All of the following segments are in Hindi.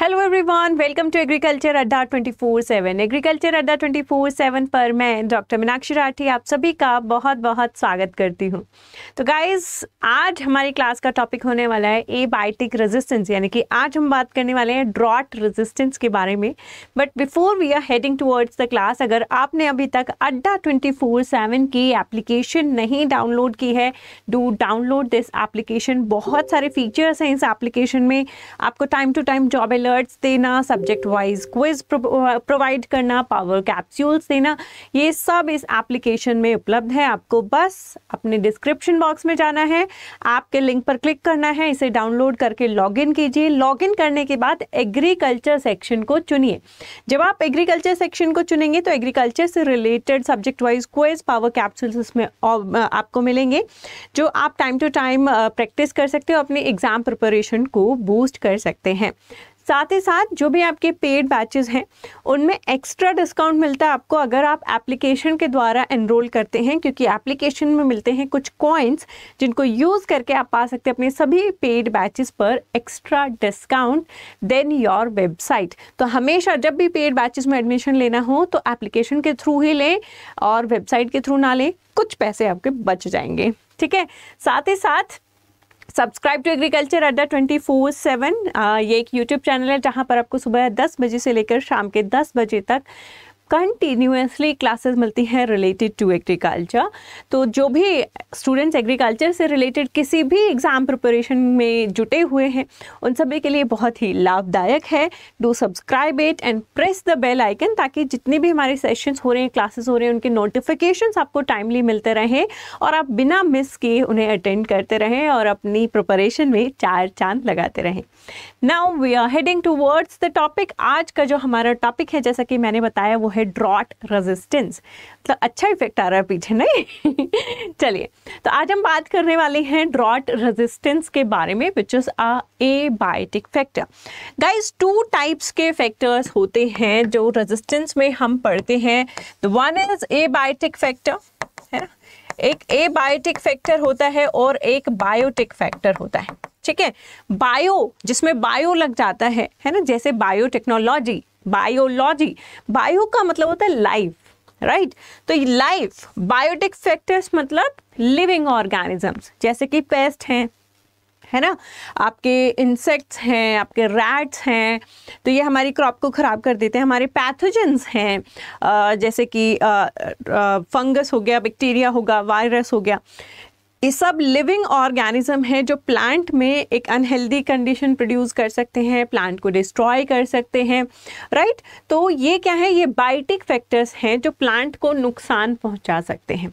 Hello everyone welcome to agriculture Adda 24/7 agriculture Adda 24/7 पर मैं डॉक्टर मीनाक्षी राठी आप सभी का बहुत बहुत स्वागत करती हूं तो गाइस आज हमारी क्लास का टॉपिक होने वाला है ए बायोटिक रेजिस्टेंस यानी कि आज हम बात करने वाले हैं ड्रॉट रेजिस्टेंस के बारे में but before we are heading towards the class अगर आपने अभी तक अड्डा ट्वेंटी की एप्लीकेशन नहीं डाउनलोड की है डू डाउनलोड दिस एप्लीकेशन बहुत सारे फीचर्स हैं इस एप्लीकेशन में आपको time to time job alerts देना सब्जेक्ट वाइज क्विज प्रोवाइड करना पावर कैप्सूल्स देना ये सब इस एप्लीकेशन में उपलब्ध है आपको बस अपने डिस्क्रिप्शन बॉक्स में जाना है ऐप के लिंक पर क्लिक करना है इसे डाउनलोड करके लॉगिन कीजिए लॉगिन करने के बाद एग्रीकल्चर सेक्शन को चुनिए जब आप एग्रीकल्चर सेक्शन को चुनेंगे तो एग्रीकल्चर से related subject wise quiz power capsules इसमें आपको मिलेंगे जो आप टाइम टू टाइम प्रैक्टिस कर सकते हो अपने एग्ज़ाम प्रिपरेशन को बूस्ट कर सकते हैं साथ ही साथ जो भी आपके पेड बैचेज़ हैं उनमें एक्स्ट्रा डिस्काउंट मिलता है आपको अगर आप एप्लीकेशन के द्वारा एनरोल करते हैं क्योंकि एप्लीकेशन में मिलते हैं कुछ कॉइन्स जिनको यूज़ करके आप पा सकते हैं अपने सभी पेड बैचेज़ पर extra discount then your website तो हमेशा जब भी पेड बैचेज़ में एडमिशन लेना हो तो एप्लीकेशन के थ्रू ही लें और वेबसाइट के थ्रू ना लें कुछ पैसे आपके बच जाएंगे ठीक है साथ ही साथ subscribe to agriculture Adda twenty four seven ये एक यूट्यूब चैनल है जहाँ पर आपको सुबह दस बजे से लेकर शाम के दस बजे तक कंटिन्यूसली क्लासेस मिलती हैं रिलेटेड टू एग्रीकल्चर तो जो भी स्टूडेंट्स एग्रीकल्चर से रिलेटेड किसी भी एग्ज़ाम प्रिपरेशन में जुटे हुए हैं उन सभी के लिए बहुत ही लाभदायक है do subscribe it and press the bell icon ताकि जितने भी हमारे सेशंस हो रहे हैं क्लासेस हो रहे हैं उनके नोटिफिकेशन आपको टाइमली मिलते रहें और आप बिना मिस किए उन्हें अटेंड करते रहें और अपनी प्रिपरेशन में चार चांद लगाते रहें now we are heading towards the topic आज का जो हमारा टॉपिक है जैसा कि मैंने बताया वो है ड्रॉट रेजिस्टेंस तो अच्छा इफेक्ट आ रहा है पीछे नहीं चलिए तो आज हम बात करने वाले हैं ड्रॉट रेजिस्टेंस के बारे में which is a abiotic factor guys two types के फैक्टर्स होते हैं जो रेजिस्टेंस में हम पढ़ते हैं the one is abiotic factor है ना एक ए बायोटिक फैक्टर होता है और एक बायोटिक फैक्टर होता है ठीक है बायो जिसमें बायो लग जाता है है ना जैसे बायोटेक्नोलॉजी बायोलॉजी बायो का मतलब होता है लाइफ राइट right? तो लाइफ बायोटिक फैक्टर्स मतलब लिविंग ऑर्गेनिजम्स जैसे कि पेस्ट हैं है ना आपके इंसेक्ट्स हैं आपके रैट्स हैं तो ये हमारी क्रॉप को ख़राब कर देते हैं हमारे पैथोजेंस हैं जैसे कि फंगस हो गया बैक्टीरिया होगा वायरस हो गया ये सब लिविंग ऑर्गेनिज्म है जो प्लांट में एक अनहेल्दी कंडीशन प्रोड्यूस कर सकते हैं प्लांट को डिस्ट्रॉय कर सकते हैं राइट तो ये क्या है ये बायोटिक फैक्टर्स हैं जो प्लांट को नुकसान पहुंचा सकते हैं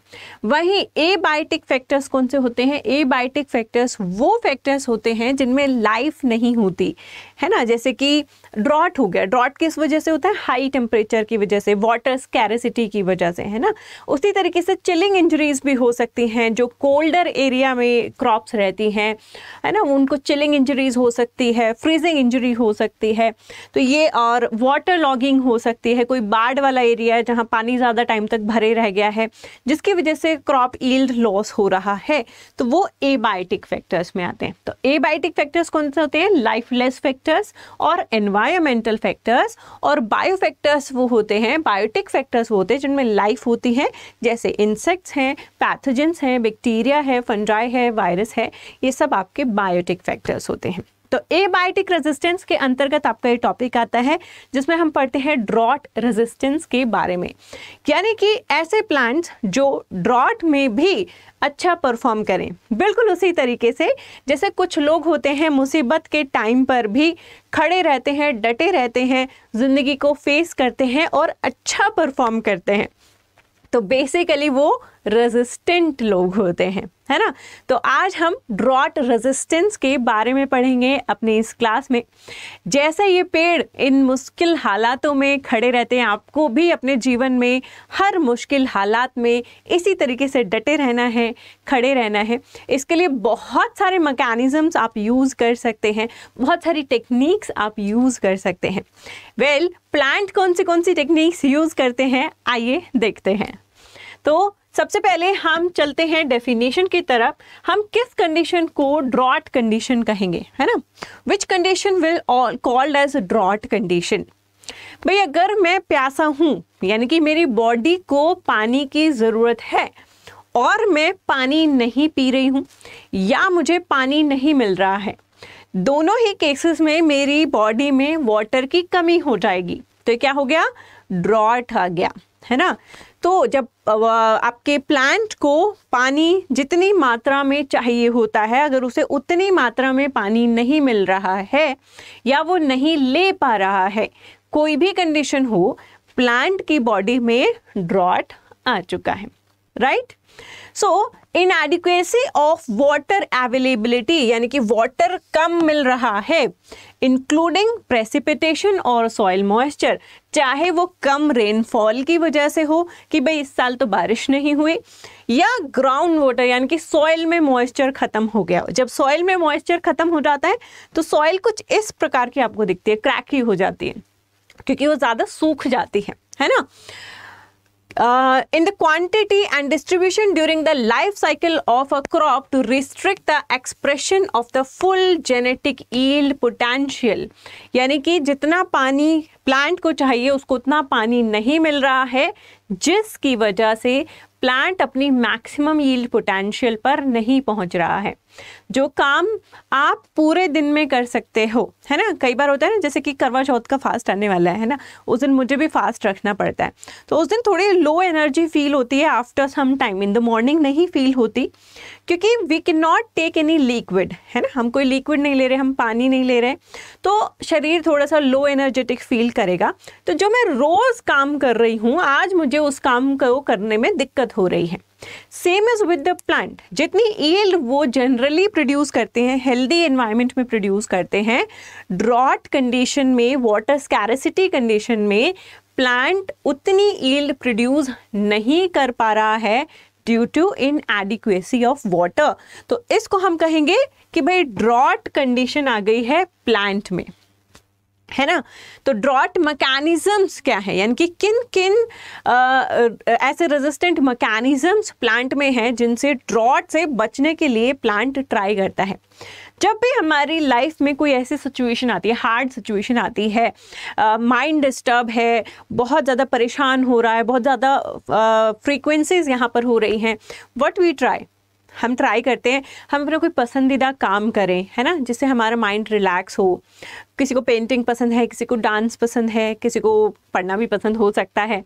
वहीं ए बायोटिक फैक्टर्स कौन से होते हैं ए बायोटिक फैक्टर्स वो फैक्टर्स होते हैं जिनमें लाइफ नहीं होती है ना जैसे कि ड्रॉट हो गया ड्रॉट किस वजह से होता है हाई टेम्परेचर की वजह से वाटर स्कैरिसिटी की वजह से है ना उसी तरीके से चिलिंग इंजरीज भी हो सकती हैं जो कोल्ड कोल्डर एरिया में क्रॉप्स रहती हैं है ना उनको चिलिंग इंजरीज हो सकती है फ्रीजिंग इंजरी हो सकती है तो ये और वाटर लॉगिंग हो सकती है कोई बाढ़ वाला एरिया है जहाँ पानी ज़्यादा टाइम तक भरे रह गया है जिसकी वजह से क्रॉप ईल्ड लॉस हो रहा है तो वो एबायोटिक फैक्टर्स में आते हैं तो एबायोटिक फैक्टर्स कौन से होते हैं लाइफलेस फैक्टर्स और एनवायरमेंटल फैक्टर्स और बायो फैक्टर्स वो होते हैं बायोटिक फैक्टर्स वो होते हैं जिनमें लाइफ होती है जैसे इंसेक्ट्स हैं पैथोजेंस हैं बैक्टीरिया बैक्टीरिया है फंजाई है वायरस है ये सब आपके बायोटिक फैक्टर्स होते हैं तो ए बायोटिक रेजिस्टेंस के अंतर्गत आपका ये टॉपिक आता है जिसमें हम पढ़ते हैं ड्रॉट रेजिस्टेंस के बारे में यानी कि ऐसे प्लांट्स जो ड्रॉट में भी अच्छा परफॉर्म करें बिल्कुल उसी तरीके से जैसे कुछ लोग होते हैं मुसीबत के टाइम पर भी खड़े रहते हैं डटे रहते हैं ज़िंदगी को फेस करते हैं और अच्छा परफॉर्म करते हैं तो बेसिकली वो रेजिस्टेंट लोग होते हैं है ना तो आज हम ड्रॉट रेजिस्टेंस के बारे में पढ़ेंगे अपने इस क्लास में जैसे ये पेड़ इन मुश्किल हालातों में खड़े रहते हैं आपको भी अपने जीवन में हर मुश्किल हालात में इसी तरीके से डटे रहना है खड़े रहना है इसके लिए बहुत सारे मकैनिज़म्स आप यूज़ कर सकते हैं बहुत सारी टेक्निक्स आप यूज़ कर सकते हैं वेल well, प्लांट कौन सी कौन सी टेक्निक्स यूज़ करते हैं आइए देखते हैं तो सबसे पहले हम चलते हैं डेफिनेशन की तरफ हम किस कंडीशन को ड्रॉट कंडीशन कहेंगे है ना which condition will called as drought condition भाई अगर मैं प्यासा हूँ यानी कि मेरी बॉडी को पानी की ज़रूरत है और मैं पानी नहीं पी रही हूँ या मुझे पानी नहीं मिल रहा है दोनों ही केसेस में मेरी बॉडी में वाटर की कमी हो जाएगी तो क्या हो गया ड्रॉट आ गया है ना तो जब आपके प्लांट को पानी जितनी मात्रा में चाहिए होता है अगर उसे उतनी मात्रा में पानी नहीं मिल रहा है या वो नहीं ले पा रहा है कोई भी कंडीशन हो प्लांट की बॉडी में ड्रॉट आ चुका है right so inadequacy of water availability यानी कि वाटर कम मिल रहा है इंक्लूडिंग प्रेसिपिटेशन और सॉइल मॉइस्चर चाहे वो कम रेनफॉल की वजह से हो कि भाई इस साल तो बारिश नहीं हुई या ग्राउंड वाटर यानी कि सॉइल में मॉइस्चर ख़त्म हो गया जब सॉइल में मॉइस्चर ख़त्म हो जाता है तो सॉइल कुछ इस प्रकार की आपको दिखती है क्रैकी हो जाती है क्योंकि वो ज़्यादा सूख जाती है है ना uh, in the quantity and distribution during the life cycle of a crop to restrict the expression of the full genetic yield potential यानी कि जितना पानी प्लांट को चाहिए उसको उतना पानी नहीं मिल रहा है जिसकी वजह से प्लांट अपनी मैक्सिमम यील्ड पोटेंशियल पर नहीं पहुंच रहा है जो काम आप पूरे दिन में कर सकते हो है ना कई बार होता है ना जैसे कि करवा चौथ का फास्ट आने वाला है ना उस दिन मुझे भी फास्ट रखना पड़ता है तो उस दिन थोड़ी लो एनर्जी फील होती है after some time in the morning नहीं फील होती क्योंकि we can not take any liquid है ना हम कोई लिक्विड नहीं ले रहे हम पानी नहीं ले रहे तो शरीर थोड़ा सा लो एनर्जेटिक फील करेगा तो जो मैं रोज़ काम कर रही हूँ आज मुझे उस काम को करने में दिक्कत हो रही है same is with the plant जितनी ईल वो जनरली प्रोड्यूस करते हैं हेल्दी एनवायरनमेंट में प्रोड्यूस करते हैं ड्रॉट कंडीशन में वाटर स्कैरसिटी कंडीशन में प्लांट उतनी ईल्ड प्रोड्यूस नहीं कर पा रहा है due to inadequacy of water तो इसको हम कहेंगे कि भाई ड्रॉट कंडीशन आ गई है प्लांट में है ना तो ड्रॉट मैकेनिज्म्स क्या है यानी कि किन किन आ, ऐसे रेजिस्टेंट मैकेनिज्म्स प्लांट में हैं जिनसे ड्रॉट से बचने के लिए प्लांट ट्राई करता है जब भी हमारी लाइफ में कोई ऐसी सिचुएशन आती है हार्ड सिचुएशन आती है माइंड डिस्टर्ब है बहुत ज़्यादा परेशान हो रहा है बहुत ज़्यादा फ्रीक्वेंसीज यहाँ पर हो रही हैं वट वी ट्राई हम ट्राई करते हैं हम अपना कोई पसंदीदा काम करें है ना जिससे हमारा माइंड रिलैक्स हो किसी को पेंटिंग पसंद है किसी को डांस पसंद है किसी को पढ़ना भी पसंद हो सकता है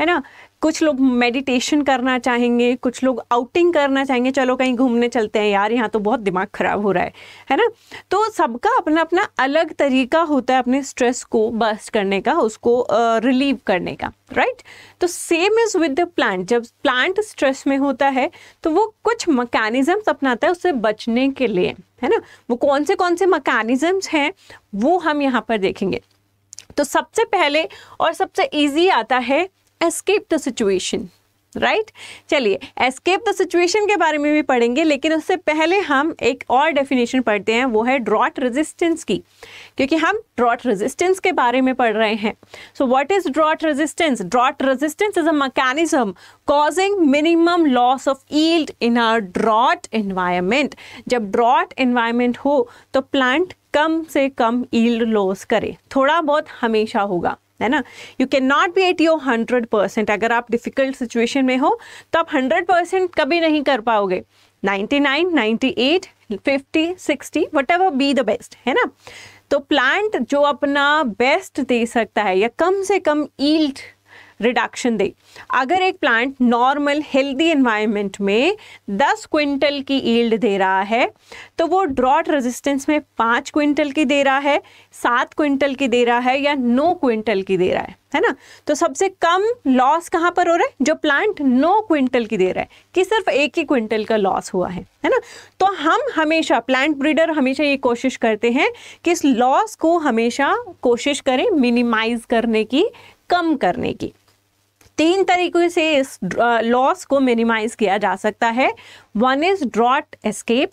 है ना कुछ लोग मेडिटेशन करना चाहेंगे कुछ लोग आउटिंग करना चाहेंगे चलो कहीं घूमने चलते हैं यार यहाँ तो बहुत दिमाग ख़राब हो रहा है है ना तो सबका अपना अपना अलग तरीका होता है अपने स्ट्रेस को बस्ट करने का उसको रिलीव uh, करने का राइट right? तो same is with the plant जब प्लांट स्ट्रेस में होता है तो वो कुछ मकैनिज़म्स अपनाता है उससे बचने के लिए है ना वो कौन से कौन से मकैनिज़म्स हैं वो हम यहाँ पर देखेंगे तो सबसे पहले और सबसे इजी आता है एस्केप द सिचुएशन राइट चलिए एस्केप द सिचुएशन के बारे में भी पढ़ेंगे लेकिन उससे पहले हम एक और डेफिनेशन पढ़ते हैं वो है ड्रॉट रेजिस्टेंस की क्योंकि हम ड्रॉट रेजिस्टेंस के बारे में पढ़ रहे हैं so what is drought resistance drought resistance is a mechanism causing minimum loss of yield in our drought environment जब ड्रॉट एनवायरमेंट हो तो प्लांट कम से कम ईल्ड लॉस करे थोड़ा बहुत हमेशा होगा है ना you can not be at your hundred percent अगर आप डिफ़िकल्ट सिचुएशन में हो तो आप हंड्रेड परसेंट कभी नहीं कर पाओगे ninety nine ninety eight fifty sixty whatever be the best है ना तो प्लांट जो अपना बेस्ट दे सकता है या कम से कम ईल्ड रिडक्शन दे अगर एक प्लांट नॉर्मल हेल्दी इन्वायरमेंट में 10 क्विंटल की ईल्ड दे रहा है तो वो ड्रॉट रेजिस्टेंस में पाँच क्विंटल की दे रहा है सात क्विंटल की दे रहा है या नौ क्विंटल की दे रहा है है ना तो सबसे कम लॉस कहाँ पर हो रहा है जो प्लांट नौ क्विंटल की दे रहा है कि सिर्फ एक ही क्विंटल का लॉस हुआ है है ना तो हम हमेशा प्लांट ब्रीडर हमेशा ये कोशिश करते हैं कि इस लॉस को हमेशा कोशिश करें मिनिमाइज करने की कम करने की तीन तरीकों से इस लॉस को मिनिमाइज किया जा सकता है one is drought escape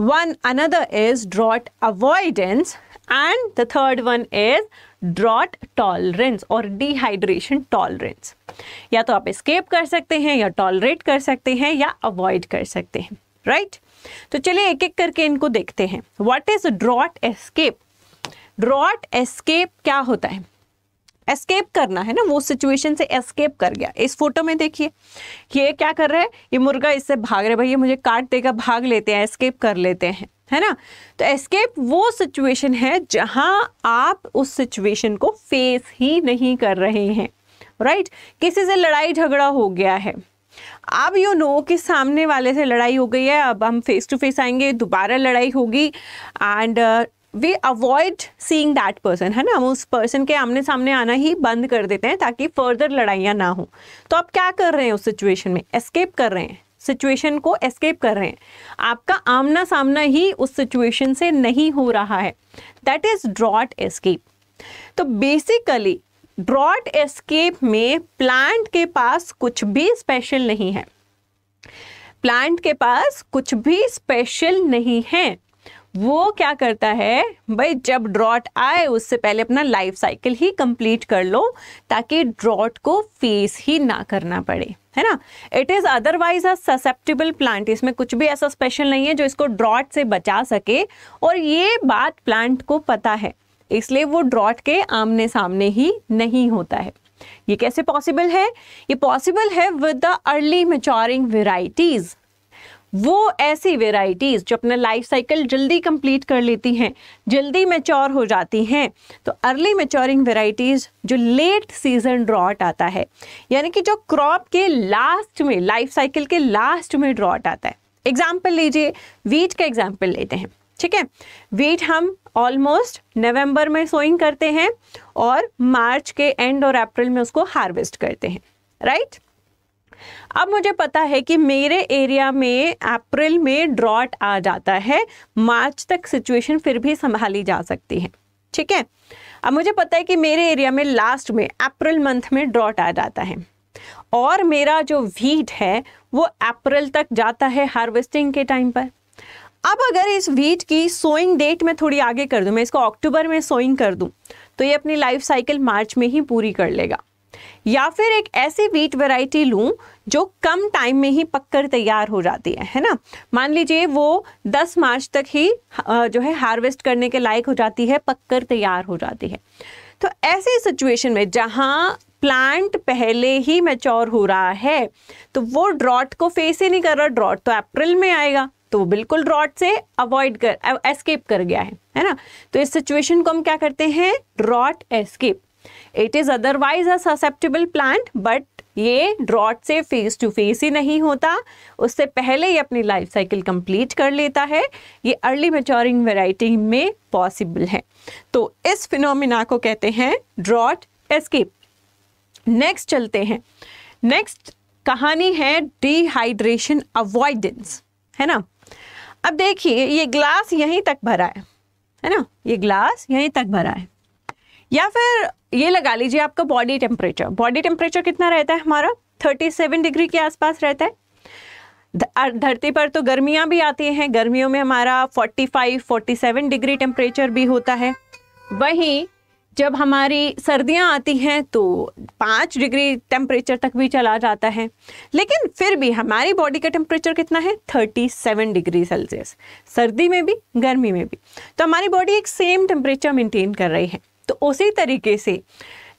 one another is drought avoidance and the third one is drought tolerance और डिहाइड्रेशन टॉलरेंस या तो आप एस्केप कर सकते हैं या टॉलरेट कर सकते हैं या अवॉइड कर सकते हैं राइट right? तो चलिए एक एक करके इनको देखते हैं what is drought escape drought escape क्या होता है एस्केप करना है ना वो सिचुएशन से एस्केप कर गया इस फोटो में देखिए ये क्या कर रहा है ये मुर्गा इससे भाग रहे भैया मुझे काट देगा भाग लेते हैं एस्केप कर लेते हैं है ना तो एस्केप वो सिचुएशन है जहां आप उस सिचुएशन को फेस ही नहीं कर रहे हैं राइट किसी से लड़ाई झगड़ा हो गया है अब यू नो कि सामने वाले से लड़ाई हो गई है अब हम फेस टू फेस आएंगे दोबारा लड़ाई होगी and we avoid seeing that person है ना हम उस पर्सन के आमने सामने आना ही बंद कर देते हैं ताकि फर्दर लड़ाइयाँ ना हो तो आप क्या कर रहे हैं उस सिचुएशन में एस्केप कर रहे हैं सिचुएशन को एस्केप कर रहे हैं आपका आमना सामना ही उस सिचुएशन से नहीं हो रहा है दैट इज़ ड्रॉट एस्केप तो बेसिकली ड्रॉट एस्केप में प्लांट के पास कुछ भी स्पेशल नहीं है प्लांट के पास कुछ भी स्पेशल नहीं है वो क्या करता है भाई जब ड्रॉट आए उससे पहले अपना लाइफ साइकिल ही कंप्लीट कर लो ताकि ड्रॉट को फेस ही ना करना पड़े है ना it is otherwise a susceptible plant इसमें कुछ भी ऐसा स्पेशल नहीं है जो इसको ड्रॉट से बचा सके और ये बात प्लांट को पता है इसलिए वो ड्रॉट के आमने सामने ही नहीं होता है ये कैसे पॉसिबल है ये पॉसिबल है with the early maturing varieties वो ऐसी वेराइटीज़ जो अपना लाइफ साइकिल जल्दी कंप्लीट कर लेती हैं जल्दी मेच्योर हो जाती हैं तो अर्ली मेच्योरिंग वेराइटीज़ जो लेट सीजन ड्रॉट आता है यानी कि जो क्रॉप के लास्ट में लाइफ साइकिल के लास्ट में ड्रॉट आता है एग्जाम्पल लीजिए वीट का एग्जाम्पल लेते हैं ठीक है वीट हम ऑलमोस्ट नवंबर में सोइंग करते हैं और मार्च के एंड और अप्रैल में उसको हार्वेस्ट करते हैं राइट right? अब मुझे पता है कि मेरे एरिया में अप्रैल में ड्रॉट आ जाता है मार्च तक सिचुएशन फिर भी संभाली जा सकती है ठीक है अब मुझे पता है कि मेरे एरिया में लास्ट में अप्रैल मंथ में ड्रॉट आ जाता है और मेरा जो वीट है वो अप्रैल तक जाता है हार्वेस्टिंग के टाइम पर अब अगर इस वीट की सोइंग डेट में थोड़ी आगे कर दूं मैं इसको अक्टूबर में सोइंग कर दूं तो ये अपनी लाइफ साइकिल मार्च में ही पूरी कर लेगा या फिर एक ऐसी वीट वैरायटी लूं जो कम टाइम में ही पककर तैयार हो जाती है है ना मान लीजिए वो 10 मार्च तक ही जो है हार्वेस्ट करने के लायक हो जाती है पककर तैयार हो जाती है तो ऐसे सिचुएशन में जहाँ प्लांट पहले ही मैच्योर हो रहा है तो वो ड्रॉट को फेस ही नहीं कर रहा ड्रॉट तो अप्रैल में आएगा तो वो बिल्कुल ड्रॉट से अवॉइड कर एस्केप कर गया है है ना तो इस सिचुएशन को हम क्या करते हैं drought escape it is otherwise a susceptible plant but ये ड्रॉट से फेस टू फेस ही नहीं होता उससे पहले ही अपनी लाइफ साइकिल कंप्लीट कर लेता है ये अर्ली मेचोरिंग वेराइटी में पॉसिबल है तो इस फिनोमिना को कहते हैं ड्रॉट एस्केप नेक्स्ट चलते हैं नेक्स्ट कहानी है डिहाइड्रेशन अवॉइडेंस है ना अब देखिए ये ग्लास यहीं तक भरा है है ना ये ग्लास यहीं तक भरा है या फिर ये लगा लीजिए आपका बॉडी टेम्परेचर बॉडी टेम्परेचर कितना रहता है हमारा 37 डिग्री के आसपास रहता है धरती पर तो गर्मियाँ भी आती हैं गर्मियों में हमारा 45, 47 डिग्री टेम्परेचर भी होता है वहीं जब हमारी सर्दियाँ आती हैं तो पाँच डिग्री टेम्परेचर तक भी चला जाता है लेकिन फिर भी हमारी बॉडी का टेम्परेचर कितना है 37 डिग्री सेल्सियस सर्दी में भी गर्मी में भी तो हमारी बॉडी एक सेम टेम्परेचर मेंटेन कर रही है तो उसी तरीके से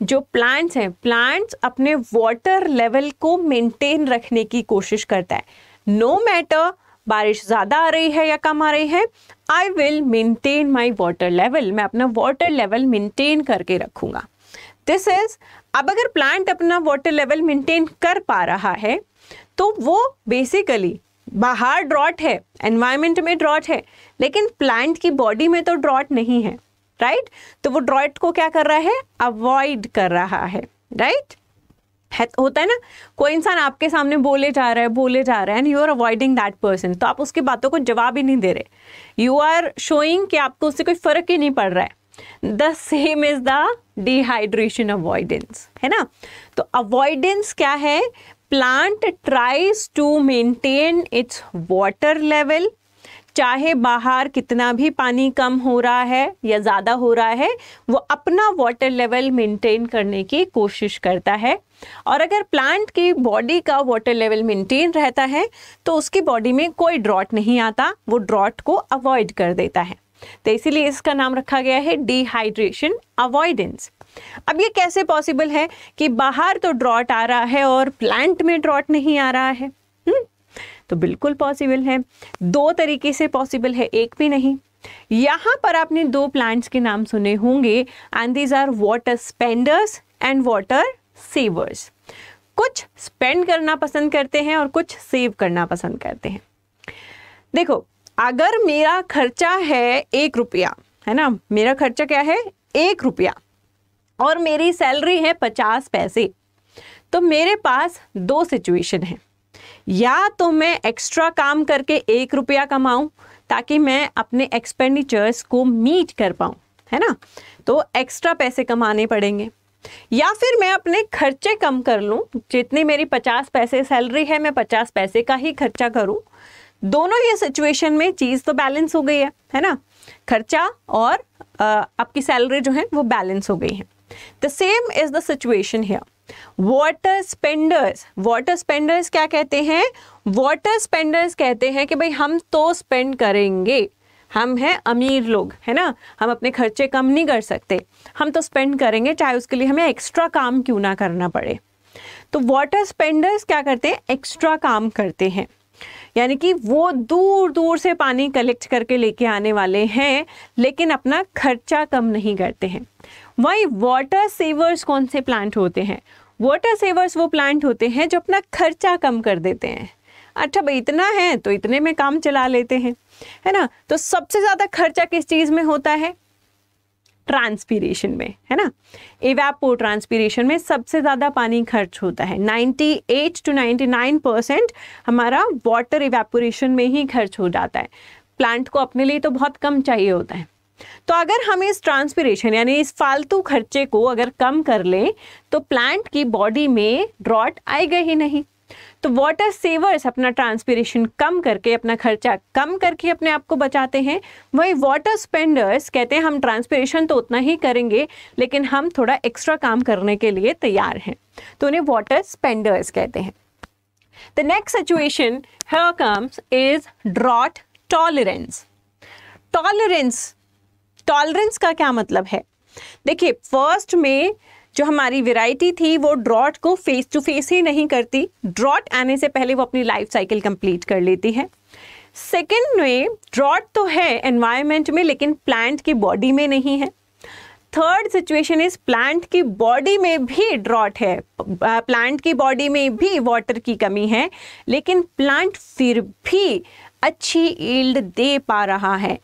जो प्लांट्स हैं प्लांट्स अपने वाटर लेवल को मेंटेन रखने की कोशिश करता है नो no मैटर बारिश ज़्यादा आ रही है या कम आ रही है I will maintain my water level मैं अपना वाटर लेवल मेंटेन करके रखूँगा दिस इज अब अगर प्लांट अपना वाटर लेवल मेंटेन कर पा रहा है तो वो बेसिकली बाहर ड्रॉट है एनवायरमेंट में ड्रॉट है लेकिन प्लांट की बॉडी में तो ड्रॉट नहीं है राइट right? तो वो ड्रॉइड को क्या कर रहा है अवॉइड कर रहा है राइट right? है होता है ना कोई इंसान आपके सामने बोले जा रहा है बोले जा रहा है and you are avoiding that person तो आप उसकी बातों को जवाब ही नहीं दे रहे यू आर शोइंग कि आपको उससे कोई फर्क ही नहीं पड़ रहा है the same is the dehydration avoidance है ना तो अवॉइडेंस क्या है plant tries to maintain its water level चाहे बाहर कितना भी पानी कम हो रहा है या ज़्यादा हो रहा है वो अपना वाटर लेवल मेंटेन करने की कोशिश करता है और अगर प्लांट की बॉडी का वाटर लेवल मेंटेन रहता है तो उसकी बॉडी में कोई ड्रॉट नहीं आता वो ड्रॉट को अवॉइड कर देता है तो इसीलिए इसका नाम रखा गया है डिहाइड्रेशन अवॉइडेंस अब ये कैसे पॉसिबल है कि बाहर तो ड्रॉट आ रहा है और प्लांट में ड्रॉट नहीं आ रहा है हुँ? हम्म, तो बिल्कुल पॉसिबल है दो तरीके से पॉसिबल है एक भी नहीं यहाँ पर आपने दो प्लांट्स के नाम सुने होंगे and these are water spenders and water savers कुछ स्पेंड करना पसंद करते हैं और कुछ सेव करना पसंद करते हैं देखो अगर मेरा खर्चा है एक रुपया है ना मेरा खर्चा क्या है एक रुपया और मेरी सैलरी है पचास पैसे तो मेरे पास दो सिचुएशन है या तो मैं एक्स्ट्रा काम करके एक रुपया कमाऊं ताकि मैं अपने एक्सपेंडिचर्स को मीट कर पाऊं है ना तो एक्स्ट्रा पैसे कमाने पड़ेंगे या फिर मैं अपने खर्चे कम कर लूँ जितनी मेरी पचास पैसे सैलरी है मैं पचास पैसे का ही खर्चा करूँ दोनों ये सिचुएशन में चीज़ तो बैलेंस हो गई है है ना खर्चा और आ, आपकी सैलरी जो है वो बैलेंस हो गई है the same is the situation here water spenders water spenders क्या कहते हैं वाटर स्पेंडर्स कहते हैं कि भाई हम तो स्पेंड करेंगे हम हैं अमीर लोग है ना हम अपने खर्चे कम नहीं कर सकते हम तो स्पेंड करेंगे चाहे उसके लिए हमें एक्स्ट्रा काम क्यों ना करना पड़े तो वाटर स्पेंडर्स क्या करते हैं एक्स्ट्रा काम करते हैं यानी कि वो दूर दूर से पानी कलेक्ट करके लेके आने वाले हैं लेकिन अपना खर्चा कम नहीं करते हैं वही वाटर सेवर्स कौन से प्लांट होते हैं वाटर सेवर्स वो प्लांट होते हैं जो अपना खर्चा कम कर देते हैं अच्छा भाई इतना है तो इतने में काम चला लेते हैं है ना तो सबसे ज़्यादा खर्चा किस चीज़ में होता है ट्रांसपीरेशन में है ना एवेपो ट्रांसपीरेशन में सबसे ज़्यादा पानी खर्च होता है 98 टू 99 परसेंट हमारा वाटर एवेपोरेशन में ही खर्च हो जाता है प्लांट को अपने लिए तो बहुत कम चाहिए होता है तो अगर हम इस ट्रांसपीरेशन यानी इस फालतू खर्चे को अगर कम कर लें तो प्लांट की बॉडी में ड्रॉट आएगा ही नहीं तो वाटर सेवर्स अपना ट्रांसपीरेशन कम करके अपना खर्चा कम करके अपने आप को बचाते हैं वही वाटर स्पेंडर्स कहते हैं हम ट्रांसपीरेशन तो उतना ही करेंगे लेकिन हम थोड़ा एक्स्ट्रा काम करने के लिए तैयार हैं तो उन्हें वाटर स्पेंडर्स कहते हैं the next situation here comes is drought tolerance tolerance tolerance का क्या मतलब है देखिए फर्स्ट में जो हमारी वेराइटी थी वो ड्रॉट को फेस टू फेस ही नहीं करती ड्रॉट आने से पहले वो अपनी लाइफ साइकिल कंप्लीट कर लेती है सेकेंड में ड्रॉट तो है एनवायरमेंट में लेकिन प्लांट की बॉडी में नहीं है थर्ड सिचुएशन इज प्लांट की बॉडी में भी ड्रॉट है प्लांट की बॉडी में भी वाटर की कमी है लेकिन प्लांट फिर भी अच्छी ईल्ड दे पा रहा है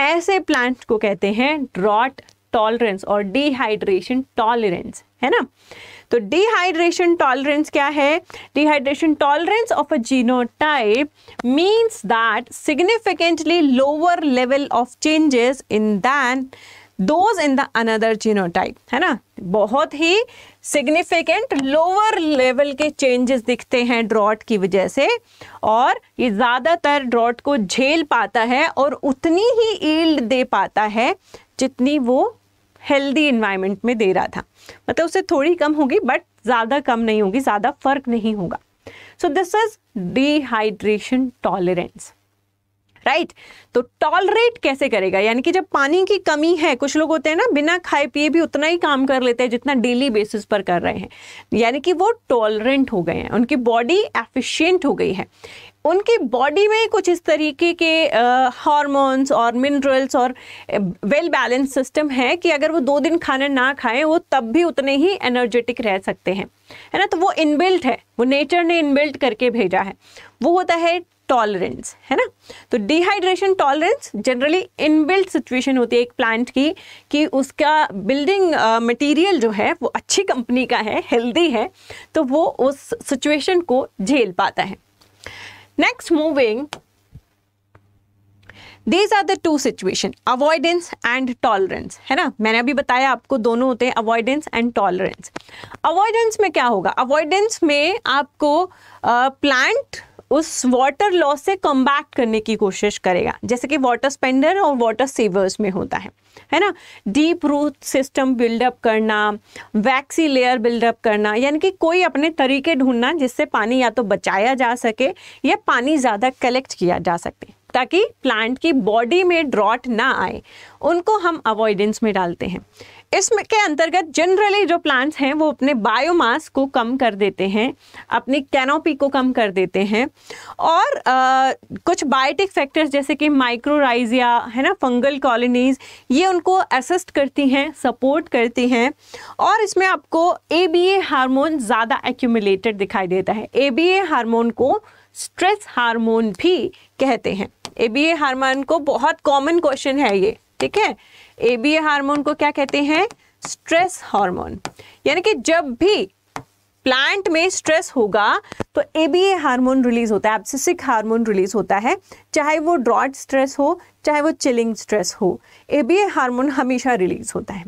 ऐसे प्लांट को कहते हैं ड्रॉट टॉलरेंस और डिहाइड्रेशन टॉलरेंस है ना तो डिहाइड्रेशन टॉलरेंस क्या है dehydration tolerance of a genotype means that significantly lower level of changes in than those in the another genotype है ना बहुत ही सिग्निफिकेंट लोअर लेवल के चेंजेस दिखते हैं ड्रॉट की वजह से और ये ज़्यादातर ड्रॉट को झेल पाता है और उतनी ही ईल्ड दे पाता है जितनी वो हेल्दी इन्वायरमेंट में दे रहा था मतलब उससे थोड़ी कम होगी बट ज़्यादा कम नहीं होगी ज़्यादा फर्क नहीं होगा so this is dehydration tolerance right तो टॉलरेट कैसे करेगा यानी कि जब पानी की कमी है कुछ लोग होते हैं ना बिना खाए पिए भी उतना ही काम कर लेते हैं जितना डेली बेसिस पर कर रहे हैं यानी कि वो टॉलरेंट हो गए हैं उनकी बॉडी एफिशिएंट हो गई है उनकी बॉडी में कुछ इस तरीके के हॉर्मोन्स और मिनरल्स और वेल बैलेंस सिस्टम है कि अगर वो दो दिन खाना ना खाएं वो तब भी उतने ही एनर्जेटिक रह सकते हैं है ना तो वो इनबिल्ट है वो नेचर ने इनबिल्ट करके भेजा है वो होता है टॉलरेंस है ना तो dehydration tolerance generally inbuilt situation होती है एक प्लांट की कि उसका बिल्डिंग मटेरियल uh, जो है वो अच्छी कंपनी का है हेल्दी है तो वो उस सिचुएशन को झेल पाता है next moving these are the two situation avoidance and tolerance है ना मैंने अभी बताया आपको दोनों होते हैं अवॉइडेंस एंड टॉलरेंस अवॉइडेंस में क्या होगा अवॉइडेंस में आपको प्लांट uh, उस वाटर लॉस से कम्बैक्ट करने की कोशिश करेगा जैसे कि वाटर स्पेंडर और वाटर सेवर्स में होता है है ना डीप रूट सिस्टम बिल्डअप करना वैक्सी लेयर बिल्डअप करना यानी कि कोई अपने तरीके ढूंढना जिससे पानी या तो बचाया जा सके या पानी ज़्यादा कलेक्ट किया जा सके ताकि प्लांट की बॉडी में ड्रॉट ना आए उनको हम अवॉइडेंस में डालते हैं इसके अंतर्गत जनरली जो प्लांट्स हैं वो अपने बायोमास को कम कर देते हैं अपनी कैनोपी को कम कर देते हैं और आ, कुछ बायोटिक फैक्टर्स जैसे कि माइक्रोराइजिया है ना फंगल कॉलोनीज ये उनको असिस्ट करती हैं सपोर्ट करती हैं और इसमें आपको ए बी ए हारमोन ज़्यादा एक्यूमुलेटेड दिखाई देता है ए बी ए हारमोन को स्ट्रेस हारमोन भी कहते हैं ए बी ए हारमोन को बहुत कॉमन क्वेश्चन है ये ठीक है ए बी ए हारमोन को क्या कहते हैं स्ट्रेस हार्मोन यानी कि जब भी प्लांट में स्ट्रेस होगा तो A B A hormone release होता है एब्सिसिक हार्मोन रिलीज होता है चाहे वो ड्रॉट स्ट्रेस हो चाहे वो चिलिंग स्ट्रेस हो ए बी ए हारमोन हमेशा रिलीज होता है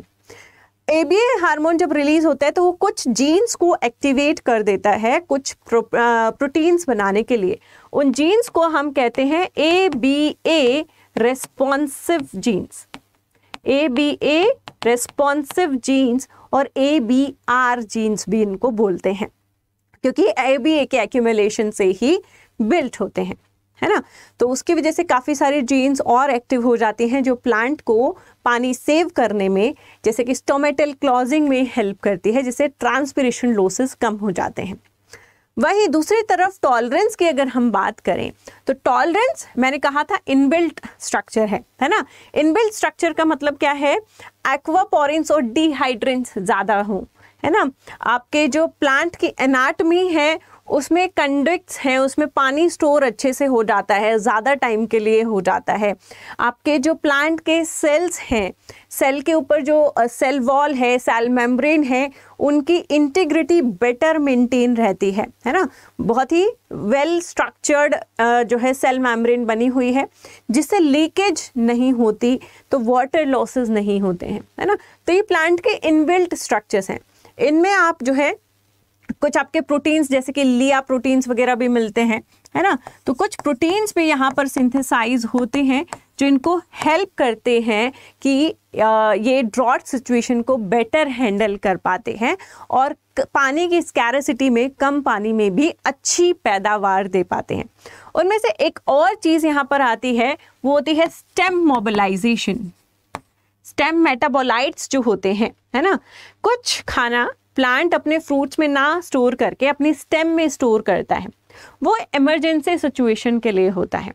ए बी ए हारमोन जब रिलीज होता है तो वो कुछ जीन्स को एक्टिवेट कर देता है कुछ प्रो, प्रोटीन्स बनाने के लिए उन जीन्स को हम कहते हैं A B A responsive genes A B A responsive genes और ए बी आर जीन्स भी इनको बोलते हैं क्योंकि ए बी ए के एक्यूमुलेशन से ही बिल्ट होते हैं है ना तो उसकी वजह से काफ़ी सारे जीन्स और एक्टिव हो जाते हैं जो प्लांट को पानी सेव करने में जैसे कि स्टोमेटल क्लॉजिंग में हेल्प करती है जिससे ट्रांसपिरेशन लोसेस कम हो जाते हैं वहीं दूसरी तरफ टॉलरेंस की अगर हम बात करें तो टॉलरेंस मैंने कहा था इनबिल्ट स्ट्रक्चर है है ना इनबिल्ट स्ट्रक्चर का मतलब क्या है एक्वापोरेंस और डिहाइड्रेंस ज़्यादा हो है ना आपके जो प्लांट की एनाटमी है उसमें कंडक्ट्स हैं उसमें पानी स्टोर अच्छे से हो जाता है ज़्यादा टाइम के लिए हो जाता है आपके जो प्लांट के सेल्स हैं सेल के ऊपर जो सेल वॉल है सेल मेम्ब्रेन है उनकी इंटीग्रिटी बेटर मेंटेन रहती है है ना बहुत ही वेल स्ट्रक्चर्ड जो है सेल मेम्ब्रेन बनी हुई है जिससे लीकेज नहीं होती तो वाटर लॉसेस नहीं होते हैं है ना तो ये प्लांट के इनबिल्ट स्ट्रक्चर्स हैं इनमें आप जो है कुछ आपके प्रोटीन्स जैसे कि लिया प्रोटीन्स वगैरह भी मिलते हैं है ना तो कुछ प्रोटीन्स भी यहाँ पर सिंथेसाइज होते हैं जो इनको हेल्प करते हैं कि ये ड्रॉट सिचुएशन को बेटर हैंडल कर पाते हैं और पानी की स्कैरसिटी में कम पानी में भी अच्छी पैदावार दे पाते हैं उनमें से एक और चीज़ यहाँ पर आती है वो होती है स्टेम मोबिलाइजेशन स्टेम मेटाबोलाइट्स जो होते हैं है ना कुछ खाना प्लांट अपने फ्रूट्स में ना स्टोर करके अपनी स्टेम में स्टोर करता है वो इमरजेंसी सिचुएशन के लिए होता है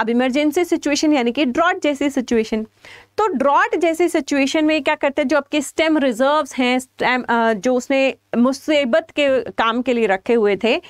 अब इमरजेंसी सिचुएशन यानी कि ड्रॉट जैसी सिचुएशन तो ड्रॉट जैसी सिचुएशन में क्या करते हैं जो आपके स्टेम रिजर्व्स हैं स्टेम जो उसने मुसीबत के काम के लिए रखे हुए थे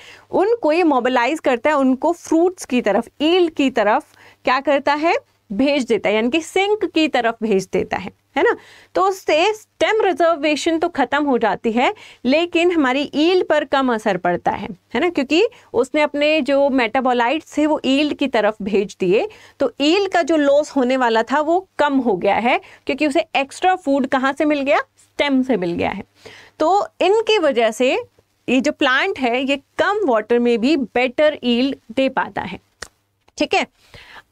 उनको ये मोबिलाइज करता है उनको फ्रूट्स की तरफ ईल की तरफ क्या करता है भेज देता है यानी कि सिंक की तरफ भेज देता है है ना तो उससे स्टेम रिजर्वेशन तो ख़त्म हो जाती है लेकिन हमारी ईल्ड पर कम असर पड़ता है है ना क्योंकि उसने अपने जो मेटाबोलाइट्स थे वो ईल्ड की तरफ भेज दिए तो ईल्ड का जो लॉस होने वाला था वो कम हो गया है क्योंकि उसे एक्स्ट्रा फूड कहाँ से मिल गया स्टेम से मिल गया है तो इनकी वजह से ये जो प्लांट है ये कम वाटर में भी बेटर ईल्ड दे पाता है ठीक है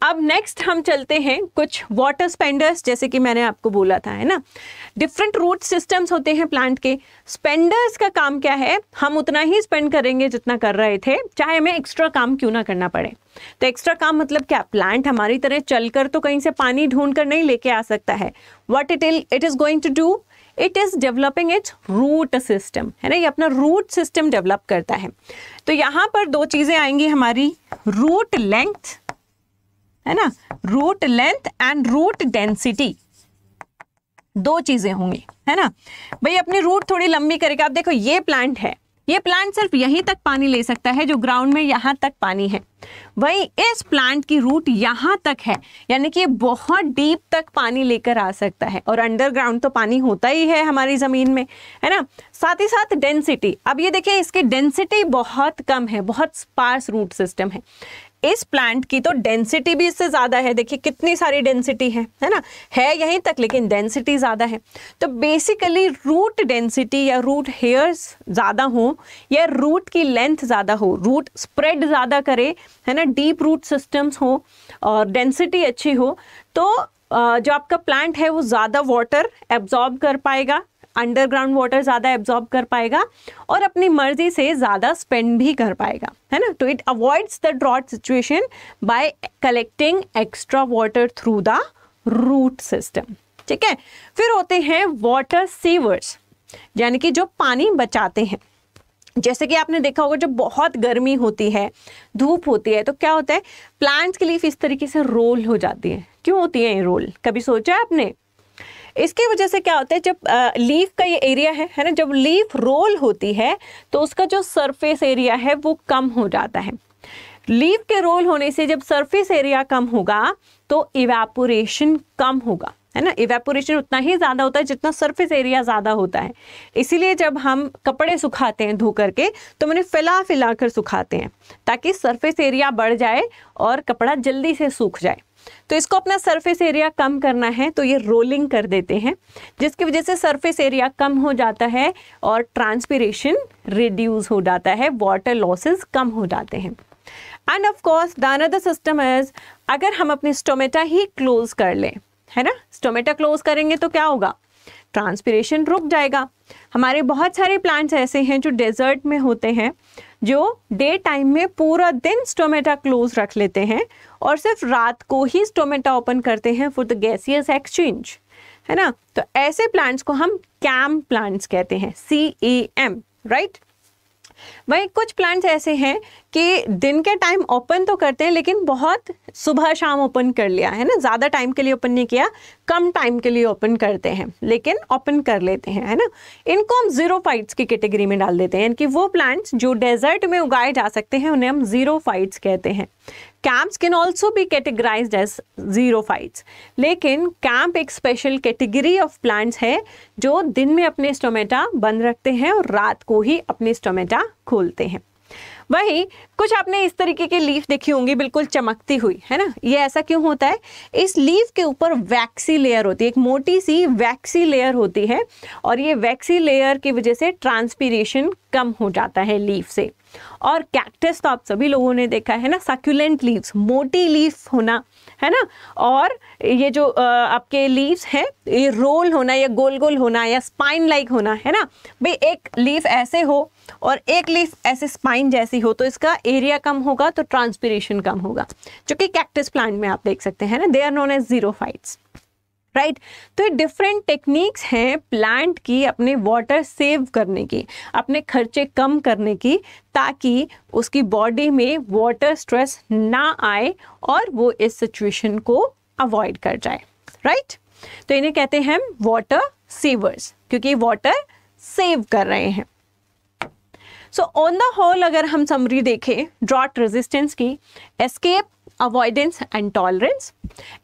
अब नेक्स्ट हम चलते हैं कुछ वाटर स्पेंडर्स जैसे कि मैंने आपको बोला था है ना डिफरेंट रूट सिस्टम्स होते हैं प्लांट के स्पेंडर्स का काम क्या है हम उतना ही स्पेंड करेंगे जितना कर रहे थे चाहे हमें एक्स्ट्रा काम क्यों ना करना पड़े तो एक्स्ट्रा काम मतलब क्या प्लांट हमारी तरह चलकर तो कहीं से पानी ढूंढ कर नहीं लेके आ सकता है what it it is going to do it is developing its root system है ना ये अपना रूट सिस्टम डेवलप करता है तो यहाँ पर दो चीज़ें आएंगी हमारी रूट लेंथ है ना root length and root density दो चीजें होंगी है ना भाई अपनी रूट थोड़ी लंबी करके आप देखो ये प्लांट है ये प्लांट सिर्फ यहीं तक पानी ले सकता है जो ग्राउंड में यहां तक पानी है वही इस प्लांट की रूट यहां तक है यानी कि ये बहुत डीप तक पानी लेकर आ सकता है और अंडरग्राउंड तो पानी होता ही है हमारी ज़मीन में है ना साथ ही साथ डेंसिटी अब ये देखिए इसकी डेंसिटी बहुत कम है बहुत स्पार्स रूट सिस्टम है इस प्लांट की तो डेंसिटी भी इससे ज़्यादा है देखिए कितनी सारी डेंसिटी है है ना है यहीं तक लेकिन डेंसिटी ज़्यादा है तो बेसिकली रूट डेंसिटी या रूट हेयर्स ज़्यादा हो या रूट की लेंथ ज़्यादा हो रूट स्प्रेड ज़्यादा करे है ना डीप रूट सिस्टम्स हो और डेंसिटी अच्छी हो तो जो आपका प्लांट है वो ज़्यादा वाटर एब्जॉर्ब कर पाएगा अंडरग्राउंड वाटर ज़्यादा एब्जॉर्ब कर पाएगा और अपनी मर्जी से ज़्यादा स्पेंड भी कर पाएगा है ना तो it avoids the drought situation by collecting extra water through the root system ठीक है फिर होते हैं वाटर सीवर्स यानी कि जो पानी बचाते हैं जैसे कि आपने देखा होगा जब बहुत गर्मी होती है धूप होती है तो क्या होता है प्लांट्स के लीफ इस तरीके से रोल हो जाती है क्यों होती है ये रोल कभी सोचा है आपने इसकी वजह से क्या होता है जब लीफ का ये एरिया है है ना जब लीफ रोल होती है तो उसका जो सरफेस एरिया है वो कम हो जाता है लीफ के रोल होने से जब सरफेस एरिया कम होगा तो इवेपोरेशन कम होगा है ना इवेपोरेशन उतना ही ज़्यादा होता है जितना सरफेस एरिया ज़्यादा होता है इसीलिए जब हम कपड़े सुखाते हैं धो करके तो मैंने फैला फैला कर सुखाते हैं ताकि सरफेस एरिया बढ़ जाए और कपड़ा जल्दी से सूख जाए तो इसको अपना सरफेस एरिया कम करना है तो ये रोलिंग कर देते हैं जिसकी वजह से सरफेस एरिया कम हो जाता है और ट्रांसपीरेशन रिड्यूस हो जाता है वाटर लॉसेस कम हो जाते हैं and of course the system is अगर हम अपने स्टोमेटा ही क्लोज कर लें है ना स्टोमेटा क्लोज करेंगे तो क्या होगा ट्रांसपिरेशन रुक जाएगा हमारे बहुत सारे प्लांट्स ऐसे हैं जो डेजर्ट में होते हैं जो डे टाइम में पूरा दिन स्टोमेटा क्लोज रख लेते हैं और सिर्फ रात को ही स्टोमेटा ओपन करते हैं फॉर द गैसियस एक्सचेंज है ना तो ऐसे प्लांट्स को हम कैम प्लांट्स कहते हैं सी ए एम राइट वहीं कुछ प्लांट्स ऐसे हैं कि दिन के टाइम ओपन तो करते हैं लेकिन बहुत सुबह शाम ओपन कर लिया है ना ज़्यादा टाइम के लिए ओपन नहीं किया कम टाइम के लिए ओपन करते हैं लेकिन ओपन कर लेते हैं है ना इनको हम जीरो फाइट्स की कैटेगरी में डाल देते हैं यानी कि वो प्लांट्स जो डेजर्ट में उगाए जा सकते हैं उन्हें हम जीरो फाइट्स कहते हैं कैंप्स कैन ऑल्सो भी कैटेगराइज एज फाइट्स लेकिन कैंप एक स्पेशल कैटेगरी ऑफ प्लांट्स है जो दिन में अपने स्टोमेटा बंद रखते हैं और रात को ही अपने स्टोमेटा खोलते हैं वहीं कुछ आपने इस तरीके की लीफ देखी होंगी बिल्कुल चमकती हुई है ना ये ऐसा क्यों होता है इस लीफ के ऊपर वैक्सी लेयर होती है एक मोटी सी वैक्सी लेयर होती है और ये वैक्सी लेयर की वजह से ट्रांसपीरेशन कम हो जाता है लीफ से और कैक्टस तो आप सभी लोगों ने देखा है ना सक्यूलेंट लीव्स मोटी लीफ होना है ना और ये जो आपके लीव्स हैं ये रोल होना या गोल गोल होना या स्पाइन लाइक होना है ना भाई एक लीफ ऐसे हो और एक लीफ ऐसे स्पाइन जैसी हो तो इसका एरिया कम होगा तो ट्रांसपीरेशन कम होगा जो कि कैक्टस प्लांट में आप देख सकते हैं ना they are known as xerophytes right तो ये डिफरेंट टेक्निक्स हैं प्लांट की अपने वाटर सेव करने की अपने खर्चे कम करने की ताकि उसकी बॉडी में वाटर स्ट्रेस ना आए और वो इस सिचुएशन को अवॉइड कर जाए राइट तो इन्हें कहते हैं वाटर सेवर्स क्योंकि वाटर सेव कर रहे हैं सो ऑन द होल अगर हम समरी देखें ड्रॉट रेजिस्टेंस की escape avoidance and tolerance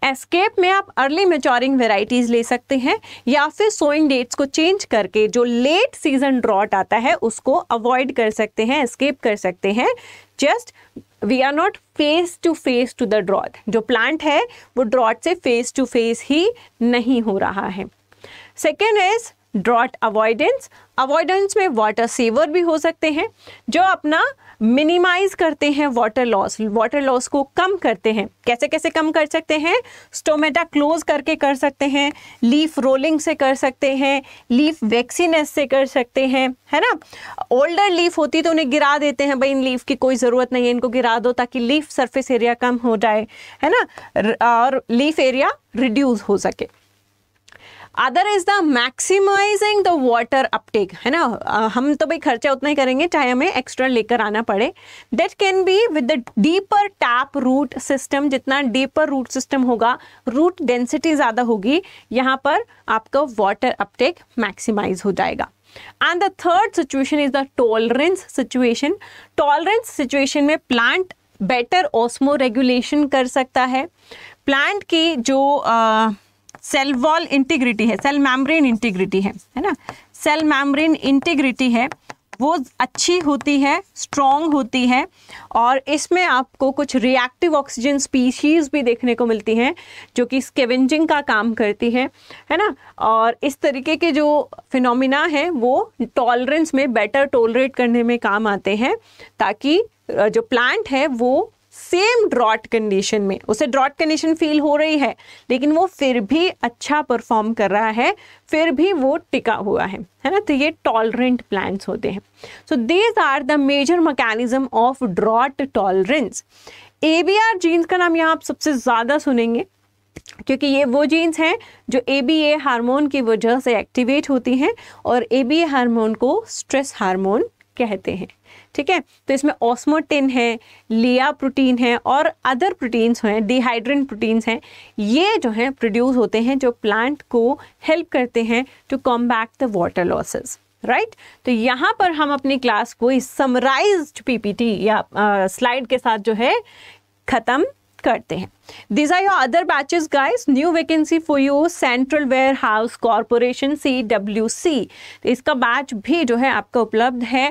escape में आप अर्ली मेचोरिंग वेराइटीज़ ले सकते हैं या फिर सोइंग डेट्स को चेंज करके जो लेट सीजन ड्रॉट आता है उसको अवॉइड कर सकते हैं एस्केप कर सकते हैं just we are not face to face to the drought जो प्लांट है वो ड्रॉट से फेस टू फेस ही नहीं हो रहा है second is drought avoidance avoidance में वाटर सेवर भी हो सकते हैं जो अपना मिनिमाइज करते हैं वाटर लॉस वाटर लॉस को कम करते हैं कैसे कैसे कम कर सकते हैं स्टोमेटा क्लोज करके कर सकते हैं लीफ रोलिंग से कर सकते हैं लीफ वैक्सीनेस से कर सकते हैं है ना ओल्डर लीफ होती तो उन्हें गिरा देते हैं भाई इन लीफ की कोई ज़रूरत नहीं है इनको गिरा दो ताकि लीफ सरफेस एरिया कम हो जाए है ना और लीफ एरिया रिड्यूस हो सके other is the maximizing the water uptake है ना uh, हम तो भाई खर्चा उतना ही करेंगे चाहे हमें एक्स्ट्रा लेकर आना पड़े that can be with the deeper tap root system जितना डीपर रूट सिस्टम होगा रूट डेंसिटी ज़्यादा होगी यहाँ पर आपका वाटर अपटेक मैक्सिमाइज हो जाएगा and the third situation is the tolerance situation tolerance situation में प्लांट बेटर ऑस्मो रेगुलेशन कर सकता है प्लांट की जो uh, सेल वॉल इंटीग्रिटी है सेल मैम्ब्रेन इंटीग्रिटी है है ना सेल मैम्ब्रेन इंटीग्रिटी है वो अच्छी होती है स्ट्रॉन्ग होती है और इसमें आपको कुछ रिएक्टिव ऑक्सीजन स्पीशीज़ भी देखने को मिलती हैं जो कि स्केवेंजिंग का काम करती हैं है ना और इस तरीके के जो फिनोमिना है वो टॉलरेंस में बेटर टॉलरेट करने में काम आते हैं ताकि जो प्लांट है वो सेम ड्रॉट कंडीशन में उसे ड्रॉट कंडीशन फील हो रही है लेकिन वो फिर भी अच्छा परफॉर्म कर रहा है फिर भी वो टिका हुआ है है ना तो ये टॉलरेंट प्लांट्स होते हैं so these are the major mechanism of drought tolerance A B R genes का नाम यहाँ आप सबसे ज़्यादा सुनेंगे क्योंकि ये वो जीन्स हैं जो ए बी ए हारमोन की वजह से एक्टिवेट होती हैं और ए बी ए हारमोन को स्ट्रेस हारमोन कहते हैं ठीक है तो इसमें ऑस्मोटिन है लिया प्रोटीन है और अदर प्रोटीन्स हैं डिहाइड्रेंट प्रोटीन्स हैं ये जो हैं प्रोड्यूस होते हैं जो प्लांट को हेल्प करते हैं to back the water losses right right? तो यहाँ पर हम अपनी क्लास को इस समराइज्ड पीपीटी या स्लाइड के साथ जो है ख़त्म करते हैं are your other batches your new batches for you central for house corporation C W C इसका बैच भी जो है आपका उपलब्ध है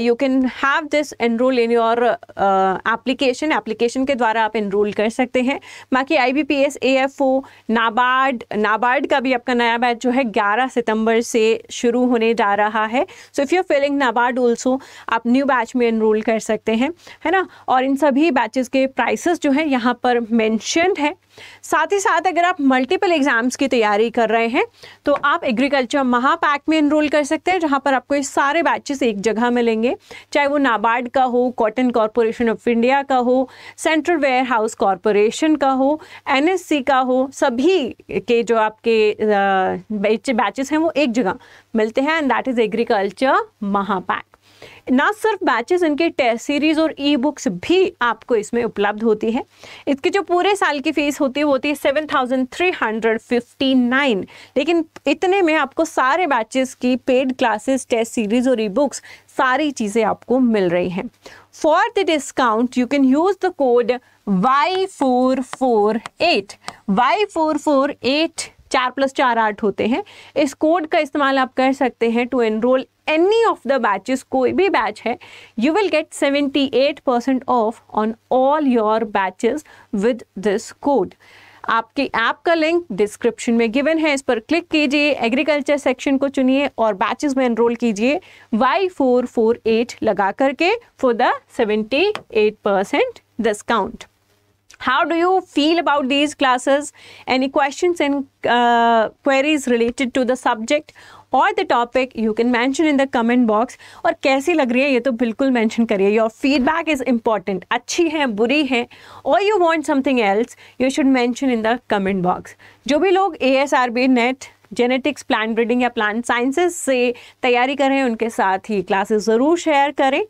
you can have this enroll in your application application के द्वारा आप एनरोल कर सकते हैं बाकी I B P S A F O NABARD NABARD का भी आपका नया बैच जो है ग्यारह सितम्बर से शुरू होने जा रहा है so if you are feeling NABARD also आप न्यू बैच में एनरोल कर सकते हैं है ना और इन सभी बैचेज के प्राइसेस जो है यहाँ पर मैंशनड है साथ ही साथ अगर आप मल्टीपल एग्ज़ाम्स की तैयारी कर रहे हैं तो आप एग्रीकल्चर महापैक में इनरोल कर सकते हैं जहाँ पर आपको ये सारे बैचेस एक जगह मिलेंगे चाहे वो नाबार्ड का हो कॉटन कॉरपोरेशन ऑफ इंडिया का हो सेंट्रल वेयर हाउस कॉरपोरेशन का हो एन का हो सभी के जो आपके बैचेस हैं वो एक जगह मिलते हैं एंड दैट इज़ एग्रीकल्चर महापैक ना सिर्फ बैचेस इनके टेस्ट सीरीज़ और ई बुक्स भी आपको इसमें उपलब्ध होती है इसकी जो पूरे साल की फीस होती है वो होती है seven thousand three hundred fifty nine लेकिन इतने में आपको सारे बैचेस की पेड क्लासेस टेस्ट सीरीज़ और ई बुक्स सारी चीज़ें आपको मिल रही हैं for the discount you can use the code Y four four eight Y four four eight चार प्लस चार आठ होते हैं इस कोड का इस्तेमाल आप कर सकते हैं to enroll any of the batches कोई भी बैच है you will get 78 percent off on all your batches with this code आपके ऐप का लिंक डिस्क्रिप्शन में गिवन है इस पर क्लिक कीजिए एग्रीकल्चर सेक्शन को चुनिए और बैचेस में एनरोल कीजिए वाई फोर फोर एट लगा करके for the seventy eight percent discount how do you feel about these classes any questions and uh, queries related to the subject और the topic you can mention in the comment box और कैसी लग रही है ये तो बिल्कुल मैंशन करिए योर फीडबैक इज़ इम्पॉर्टेंट अच्छी है बुरी है और you want something else you should mention in the comment box जो भी लोग A S R B net genetics plant breeding या प्लान साइंसेस से तैयारी करें उनके साथ ही क्लासेस ज़रूर शेयर करें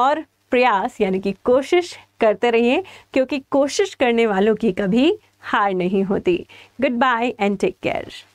और प्रयास यानी कि कोशिश करते रहिए क्योंकि कोशिश करने वालों की कभी हार नहीं होती goodbye and take care